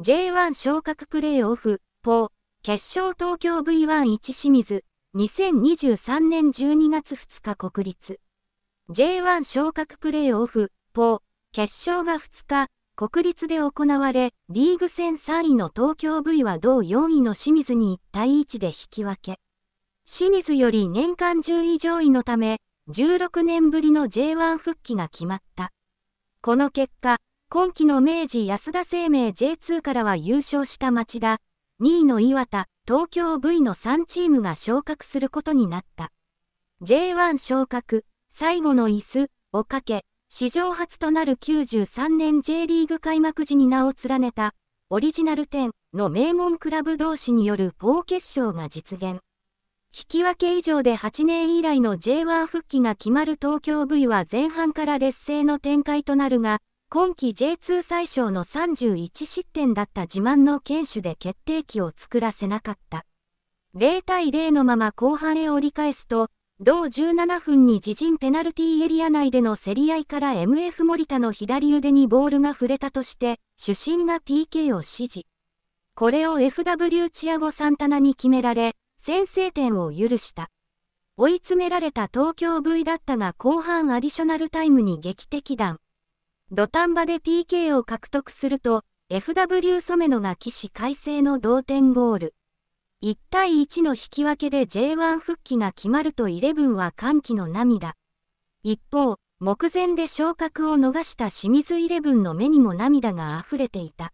J1 昇格プレーオフ、ポー、決勝東京 V11 清水、2023年12月2日国立。J1 昇格プレーオフ、ポー、決勝が2日、国立で行われ、リーグ戦3位の東京 V は同4位の清水に1対1で引き分け。清水より年間10位上位のため、16年ぶりの J1 復帰が決まった。この結果、今季の明治安田生命 J2 からは優勝した町田、2位の岩田、東京 V の3チームが昇格することになった。J1 昇格、最後の椅子をかけ、史上初となる93年 J リーグ開幕時に名を連ねた、オリジナル10の名門クラブ同士による棒決勝が実現。引き分け以上で8年以来の J1 復帰が決まる東京 V は前半から劣勢の展開となるが、今季 J2 最小の31失点だった自慢の堅守で決定機を作らせなかった。0対0のまま後半へ折り返すと、同17分に自陣ペナルティーエリア内での競り合いから MF 森田の左腕にボールが触れたとして、主審が PK を指示。これを FW チアゴ・サンタナに決められ、先制点を許した。追い詰められた東京 V だったが後半アディショナルタイムに劇的弾。土壇場で PK を獲得すると、FW 染野が起死回生の同点ゴール。1対1の引き分けで J1 復帰が決まると11は歓喜の涙。一方、目前で昇格を逃した清水イレブンの目にも涙が溢れていた。